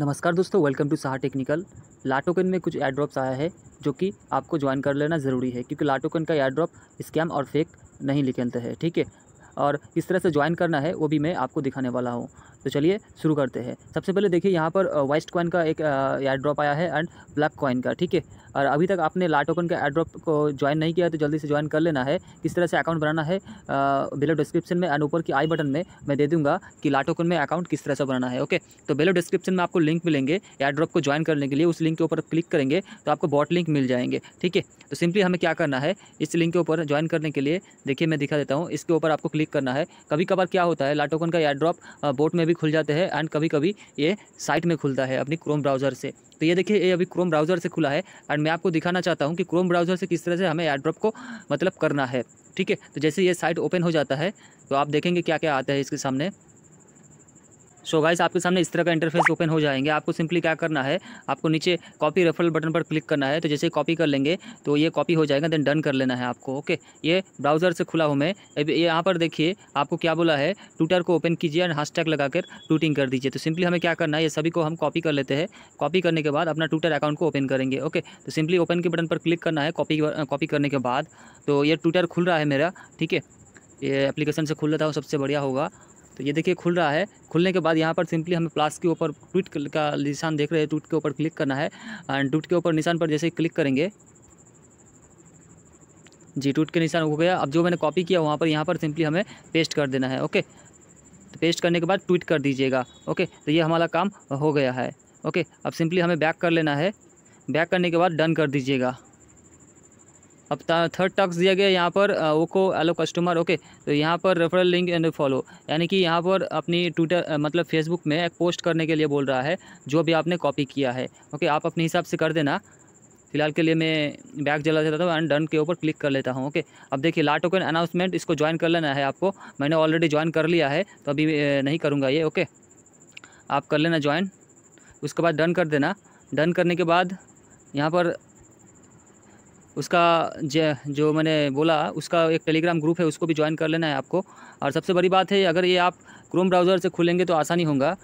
नमस्कार दोस्तों वेलकम टू सहा टेक्निकल लाटोकन में कुछ एयर ड्रॉप्स आया है जो कि आपको ज्वाइन कर लेना ज़रूरी है क्योंकि लाटोकन का एयर ड्रॉप स्कैम और फेक नहीं निकलते हैं ठीक है और किस तरह से ज्वाइन करना है वो भी मैं आपको दिखाने वाला हूँ तो चलिए शुरू करते हैं सबसे पहले देखिए यहाँ पर वाइस्ट कॉइन का एक एयर ड्रॉप आया है एंड ब्लैक कॉइन का ठीक है और अभी तक आपने ला टोकन का एयर ड्रॉप को ज्वाइन नहीं किया तो जल्दी से ज्वाइन कर लेना है किस तरह से अकाउंट बनाना है बिलो डिस्क्रिप्शन में एंड ऊपर की आई बटन में मैं दे दूँगा कि ला टोकन में अकाउंट किस तरह से बनाना है ओके तो बिलो डिस्क्रिप्शन में आपको लिंक मिलेंगे एयर ड्रॉप को ज्वाइन करने के लिए उस लिंक के ऊपर क्लिक करेंगे तो आपको बॉट लिंक मिल जाएंगे ठीक है तो सिंपली हमें क्या करना है इस लिंक के ऊपर ज्वाइन करने के लिए देखिए मैं दिखा देता हूँ इसके ऊपर आपको क्लिक करना है कभी कभार क्या होता है लाटोकन का एयर ड्रॉप बोट में भी खुल जाते हैं एंड कभी कभी ये साइट में खुलता है अपनी क्रोम ब्राउज़र से तो ये देखिए ये अभी क्रोम ब्राउज़र से खुला है एंड मैं आपको दिखाना चाहता हूँ कि क्रोम ब्राउज़र से किस तरह से हमें एड्रॉप को मतलब करना है ठीक है तो जैसे ये साइट ओपन हो जाता है तो आप देखेंगे क्या क्या आता है इसके सामने सो so गाइस आपके सामने इस तरह का इंटरफेस ओपन हो जाएंगे आपको सिंपली क्या करना है आपको नीचे कॉपी रेफरल बटन पर क्लिक करना है तो जैसे कॉपी कर लेंगे तो ये कॉपी हो जाएगा देन डन कर लेना है आपको ओके ये ब्राउज़र से खुला हूँ मैं यहाँ पर देखिए आपको क्या बोला है ट्विटर को ओपन कीजिए एंड हाश टैग लगाकर ट्वीटिंग कर दीजिए तो सिंपली हमें क्या करना है ये सभी को हम कॉपी कर लेते हैं कॉपी करने के बाद अपना ट्विटर अकाउंट को ओपन करेंगे ओके तो सिंपली ओपन के बटन पर क्लिक करना है कॉपी कॉपी करने के बाद तो ये ट्विटर खुल रहा है मेरा ठीक है ये एप्लीकेशन से खुल रहा था सबसे बढ़िया होगा तो ये देखिए खुल रहा है खुलने के बाद यहाँ पर सिंपली हमें प्लास के ऊपर ट्विट का निशान देख रहे हैं ट्विट के ऊपर क्लिक करना है एंड ट्विट के ऊपर निशान पर जैसे क्लिक करेंगे जी टूट के निशान हो गया अब जो मैंने कॉपी किया वहाँ पर यहाँ पर सिंपली हमें पेस्ट कर देना है ओके तो पेस्ट करने के बाद ट्वीट कर दीजिएगा ओके तो ये हमारा काम हो गया है ओके अब सिंपली हमें बैक कर लेना है बैक करने के बाद डन कर दीजिएगा अब थर्ड टास्क दिया गया यहाँ पर वो को एलो कस्टमर ओके तो यहाँ पर रेफरल लिंक एंड फॉलो यानी कि यहाँ पर अपनी ट्विटर मतलब फेसबुक में एक पोस्ट करने के लिए बोल रहा है जो भी आपने कॉपी किया है ओके आप अपने हिसाब से कर देना फिलहाल के लिए मैं बैग जला देता हूँ एंड डन के ऊपर क्लिक कर लेता हूँ ओके अब देखिए ला टोकन अनाउंसमेंट इसको ज्वाइन कर लेना है आपको मैंने ऑलरेडी ज्वाइन कर लिया है तो अभी नहीं करूँगा ये ओके आप कर लेना ज्वाइन उसके बाद डन कर देना डन करने के बाद यहाँ पर उसका जो मैंने बोला उसका एक टेलीग्राम ग्रुप है उसको भी ज्वाइन कर लेना है आपको और सबसे बड़ी बात है अगर ये आप क्रोम ब्राउज़र से खुलेंगे तो आसानी होगा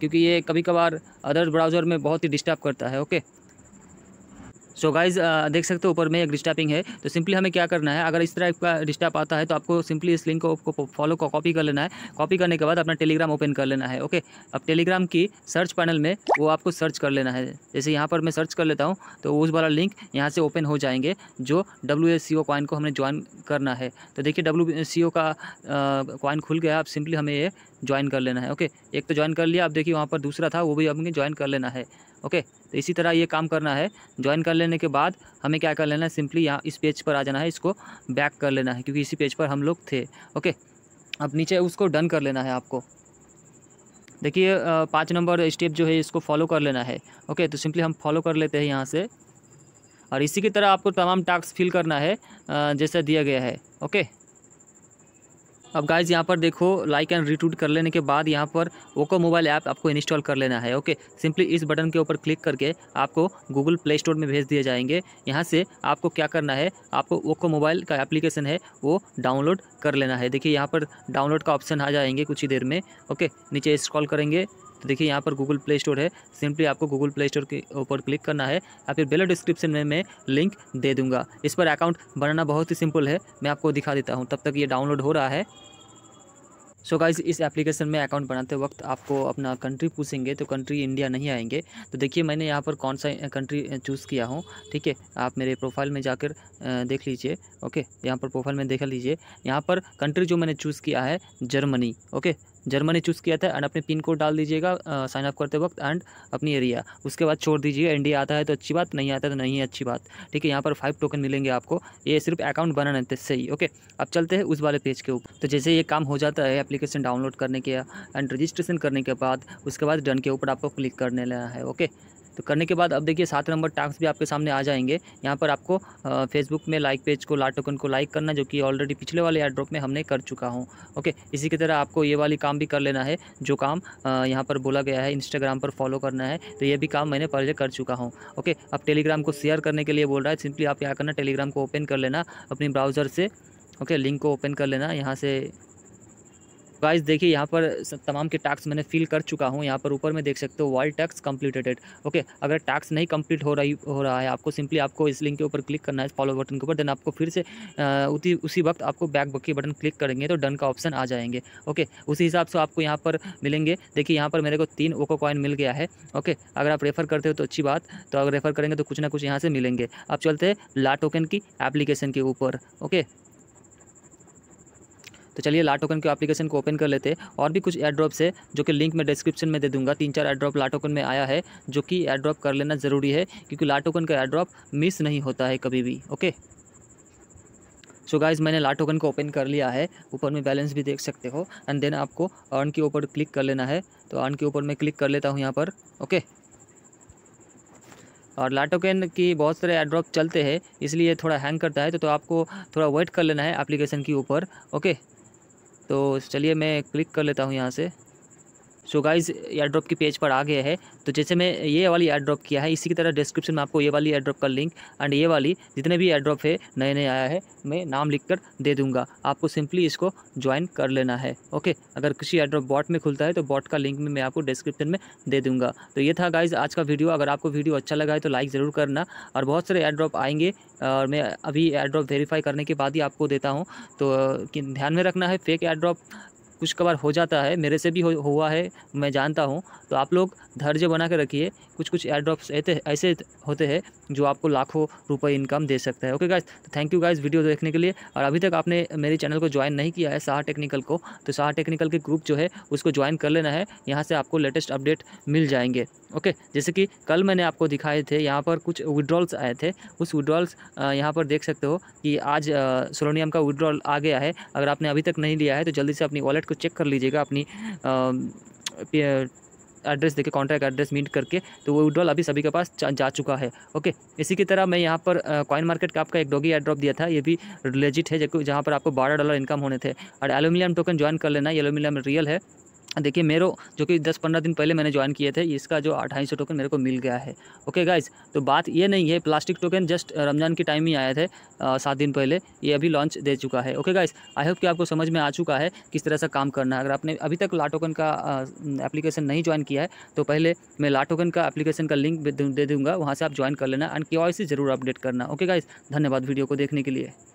क्योंकि ये कभी कभार अदर ब्राउज़र में बहुत ही डिस्टर्ब करता है okay so so guys uh, देख सकते हो ऊपर में एक डिस्टैपिंग है तो सिंपली हमें क्या करना है अगर इस तरह का डिस्टैप आता है तो आपको सिंपली इस लिंक को आपको फॉलो को कॉपी कर लेना है कॉपी करने के बाद अपना टेलीग्राम ओपन कर लेना है ओके अब टेलीग्राम की सर्च पैनल में वो आपको सर्च कर लेना है जैसे यहाँ पर मैं सर्च कर लेता हूँ तो उस वाला लिंक यहाँ से ओपन हो जाएंगे जो W S C O coin को हमने ज्वाइन करना है तो देखिए डब्ल्यू सी ओ का कॉइन uh, खुल गया आप सिंपली हमें ये ज्वाइन कर लेना है ओके एक तो ज्वाइन कर लिया आप देखिए वहाँ पर दूसरा था वो भी हमें ज्वाइन कर लेना है ओके तो इसी तरह ये काम करना है ज्वाइन कर लेने के बाद हमें क्या कर लेना है सिंपली यहाँ इस पेज पर आ जाना है इसको बैक कर लेना है क्योंकि इसी पेज पर हम लोग थे ओके अब नीचे उसको डन कर लेना है आपको देखिए पाँच नंबर स्टेप जो है इसको फॉलो कर लेना है ओके तो सिंपली हम फॉलो कर लेते हैं यहाँ से और इसी की तरह आपको तमाम टास्क फिल करना है जैसा दिया गया है ओके अब गाइज यहाँ पर देखो लाइक एंड रिट्वीट कर लेने के बाद यहाँ पर ओको मोबाइल ऐप आपको इंस्टॉल कर लेना है ओके सिंपली इस बटन के ऊपर क्लिक करके आपको गूगल प्ले स्टोर में भेज दिए जाएंगे यहाँ से आपको क्या करना है आपको ओको मोबाइल का एप्लीकेशन है वो डाउनलोड कर लेना है देखिए यहाँ पर डाउनलोड का ऑप्शन आ जाएंगे कुछ ही देर में ओके नीचे इंस्टॉल करेंगे तो देखिए यहाँ पर गूगल प्ले स्टोर है सिंपली आपको गूगल प्ले स्टोर के ऊपर क्लिक करना है या फिर बेलो डिस्क्रिप्शन में मैं लिंक दे दूँगा इस पर अकाउंट बनाना बहुत ही सिंपल है मैं आपको दिखा देता हूँ तब तक ये डाउनलोड हो रहा है सो so गाइज इस एप्लीकेशन में अकाउंट बनाते वक्त आपको अपना कंट्री पूछेंगे तो कंट्री इंडिया नहीं आएंगे तो देखिए मैंने यहाँ पर कौन सा कंट्री चूज़ किया हूँ ठीक है आप मेरे प्रोफाइल में जाकर देख लीजिए ओके यहाँ पर प्रोफाइल में देख लीजिए यहाँ पर कंट्री जो मैंने चूज़ किया है जर्मनी ओके जर्मनी चूज़ किया था एंड अपने पिन कोड डाल दीजिएगा साइन अप करते वक्त एंड अपनी एरिया उसके बाद छोड़ दीजिएगा इंडिया आता है तो अच्छी बात नहीं आता है तो नहीं अच्छी बात ठीक है यहाँ पर फाइव टोकन मिलेंगे आपको ये सिर्फ अकाउंट बनाने थे सही ओके अब चलते हैं उस वाले पेज के ऊपर तो जैसे ये काम हो जाता है एप्लीकेशन डाउनलोड करने के एंड रजिस्ट्रेशन करने के बाद उसके बाद डन के ऊपर आपको क्लिक करने लेना है ओके तो करने के बाद अब देखिए सात नंबर टास्क भी आपके सामने आ जाएंगे यहाँ पर आपको फेसबुक में लाइक पेज को ला को लाइक करना जो कि ऑलरेडी पिछले वाले एयर में हमने कर चुका हूँ ओके इसी की तरह आपको ये वाली काम भी कर लेना है जो काम यहाँ पर बोला गया है इंस्टाग्राम पर फॉलो करना है तो ये भी काम मैंने पहले कर चुका हूँ ओके अब टेलीग्राम को शेयर करने के लिए बोल रहा है सिंपली आप क्या करना टेलीग्राम को ओपन कर लेना अपनी ब्राउज़र से ओके लिंक को ओपन कर लेना यहाँ से गाइस देखिए यहाँ पर तमाम के टास्क मैंने फिल कर चुका हूँ यहाँ पर ऊपर में देख सकते हो वाल टैक्स कम्प्लीटेड ओके अगर टैक्स नहीं कंप्लीट हो रही हो रहा है आपको सिंपली आपको इस लिंक के ऊपर क्लिक करना है फॉलो बटन के ऊपर देन आपको फिर से उसी उसी वक्त आपको बैक बकी बटन क्लिक करेंगे तो डन का ऑप्शन आ जाएंगे ओके उसी हिसाब से आपको यहाँ पर मिलेंगे देखिए यहाँ पर मेरे को तीन ओको कॉइन मिल गया है ओके अगर आप रेफ़र करते हो तो अच्छी बात तो अगर रेफ़र करेंगे तो कुछ ना कुछ यहाँ से मिलेंगे अब चलते हैं ला टोकन की एप्लीकेशन के ऊपर ओके तो चलिए ला टोकन के एप्लीकेशन को ओपन कर लेते हैं और भी कुछ एड्रॉप्स है जो कि लिंक में डिस्क्रिप्शन में दे दूंगा तीन चार एड्रॉप लाटोकन ला टोकन में आया है जो कि एड्रॉप कर लेना ज़रूरी है क्योंकि ला टोकन का एड्रॉप मिस नहीं होता है कभी भी ओके सो so गाइज मैंने ला टोकन को ओपन कर लिया है ऊपर में बैलेंस भी देख सकते हो एंड देन आपको अर्न के ऊपर क्लिक कर लेना है तो अर्न के ऊपर मैं क्लिक कर लेता हूँ यहाँ पर ओके और लाटोकन की बहुत सारे एड्रॉप चलते हैं इसलिए थोड़ा हैंग करता है तो, तो आपको थोड़ा वेट कर लेना है एप्लीकेशन के ऊपर ओके तो चलिए मैं क्लिक कर लेता हूँ यहाँ से सो गाइज एयर ड्रॉप के पेज पर आ गया है तो जैसे मैं ये वाली एयर ड्रॉप किया है इसी की तरह डिस्क्रिप्शन में आपको ये वाली एयर ड्रॉप का लिंक एंड ये वाली जितने भी एयर ड्रॉप है नए नए आया है मैं नाम लिख कर दे दूँगा आपको सिंपली इसको ज्वाइन कर लेना है ओके अगर किसी एयर ड्रॉप बॉट में खुलता है तो बॉट का लिंक भी मैं आपको डिस्क्रिप्शन में दे दूँगा तो ये था गाइज आज का वीडियो अगर आपको वीडियो अच्छा लगा है तो लाइक ज़रूर करना और बहुत सारे एयर ड्रॉप आएंगे और मैं अभी एयर ड्रॉप वेरीफाई करने के बाद ही आपको देता हूँ तो ध्यान में रखना है फेक एयर ड्रॉप कुछ कबार हो जाता है मेरे से भी हो, हुआ है मैं जानता हूँ तो आप लोग धैर्य बना के रखिए कुछ कुछ एयर ड्रॉप्स ऐसे होते हैं जो आपको लाखों रुपए इनकम दे सकता है ओके गाइस तो थैंक यू गाइज वीडियो देखने के लिए और अभी तक आपने मेरे चैनल को ज्वाइन नहीं किया है सहा टेक्निकल को तो सहा टेक्निकल के ग्रुप जो है उसको ज्वाइन कर लेना है यहाँ से आपको लेटेस्ट अपडेट मिल जाएंगे ओके जैसे कि कल मैंने आपको दिखाए थे यहाँ पर कुछ विड्रॉल्स आए थे उस विड्रॉल्स यहाँ पर देख सकते हो कि आज सोलोनियम का विड्रॉल आ गया है अगर आपने अभी तक नहीं लिया है तो जल्दी से अपनी वॉलेट वेबसाइट को चेक कर लीजिएगा अपनी एड्रेस देके कॉन्ट्रैक्ट एड्रेस मीट करके तो वो विड्रॉल अभी सभी के पास जा चुका है ओके इसी की तरह मैं यहाँ पर कॉइन मार्केट का आपका एक डॉगी एड्रॉप दिया था ये भी लेजिट है जहाँ पर आपको बारह डॉलर इनकम होने थे और एलुमिनियम टोकन ज्वाइन कर लेना एलुमिनियम रियल है देखिए मेरे जो कि 10-15 दिन पहले मैंने ज्वाइन किए थे इसका जो सौ टोकन मेरे को मिल गया है ओके गाइज तो बात ये नहीं है प्लास्टिक टोकन जस्ट रमज़ान के टाइम ही आया थे सात दिन पहले ये अभी लॉन्च दे चुका है ओके गाइज आई होप कि आपको समझ में आ चुका है किस तरह से काम करना है अगर आपने अभी तक ला टोकन का एप्लीकेशन नहीं ज्वाइन किया है तो पहले मैं ला टोकन का एप्लीकेशन का लिंक दे दूँगा वहाँ से आप ज्वाइन कर लेना एंड के ज़रूर अपडेट करना ओके गाइज धन्यवाद वीडियो को देखने के लिए